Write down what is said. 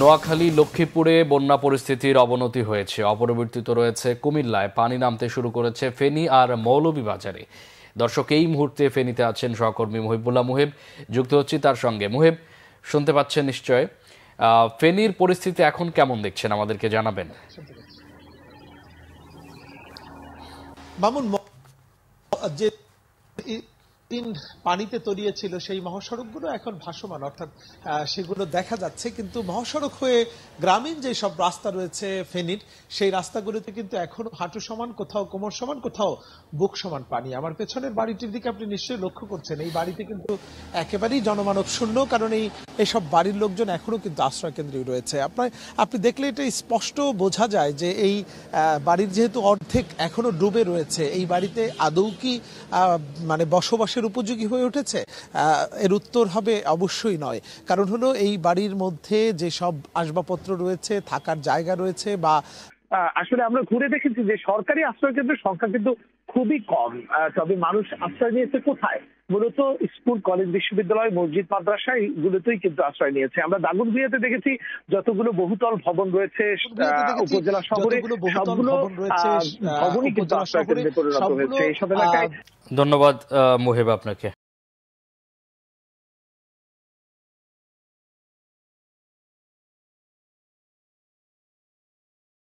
নোয়াখালী লক্ষ্মীপুরে বন্যা পরিস্থিতির অবনতি হয়েছে অপরিবর্তিত রয়েছে কুমিল্লায় পানি নামতে শুরু করেছে ফেনী আর মৌলভীবাজারে দর্শক এই মুহূর্তে ফেনীতে আছেন সহকর্মী মহিবুল্লাহ মুহেব যুক্ত হচ্ছি তার সঙ্গে মুহেব শুনতে পাচ্ছেন নিশ্চয় ফেনীর পরিস্থিতি এখন কেমন দেখছেন আমাদেরকে জানাবেন যে তিন পানিতে তলিয়েছিল সেই মহাসড়কগুলো এখন ভাসমান অর্থাৎ সেগুলো দেখা যাচ্ছে কিন্তু মহাসড়ক হয়ে গ্রামীণ যে সব রাস্তা রয়েছে ফেনীর সেই রাস্তাগুলোতে কিন্তু এখনো হাঁটু সমান কোথাও কোমর সমান কোথাও বুক সমান পানি আমার পেছনের বাড়িটির দিকে আপনি নিশ্চয়ই লক্ষ্য করছেন এই বাড়িতে কিন্তু একেবারেই জনমানব শূন্য কারণ এই এসব বাড়ির লোকজন এখনো কিন্তু আশ্রয় কেন্দ্রে রয়েছে আপনার আপনি দেখলে এটা স্পষ্ট বোঝা যায় যে এই বাড়ির যেহেতু অর্ধেক এখনো ডুবে রয়েছে এই বাড়িতে আদৌ কি মানে বসবাস মানুষের উপযোগী হয়ে উঠেছে এর উত্তর হবে অবশ্যই নয় কারণ হলো এই বাড়ির মধ্যে যে সব আসবাবপত্র রয়েছে থাকার জায়গা রয়েছে বা আসলে আমরা ঘুরে দেখেছি যে সরকারি আশ্রয় কেন্দ্রের সংখ্যা কিন্তু খুবই কম তবে মানুষ আশ্রয় নিয়েছে কোথায় মূলত স্কুল কলেজ বিশ্ববিদ্যালয় মসজিদ মাদ্রাসা গুলোতেই কিন্তু আশ্রয় নিয়েছে আমরা দাগুনভুইয়াতে দেখেছি যতগুলো বহুতল ভবন রয়েছে উপজেলা শহরে সবগুলো ভবনই কিন্তু আশ্রয় কেন্দ্রে পরিণত হয়েছে এইসব এলাকায় ধন্যবাদ মোহেব আপনাকে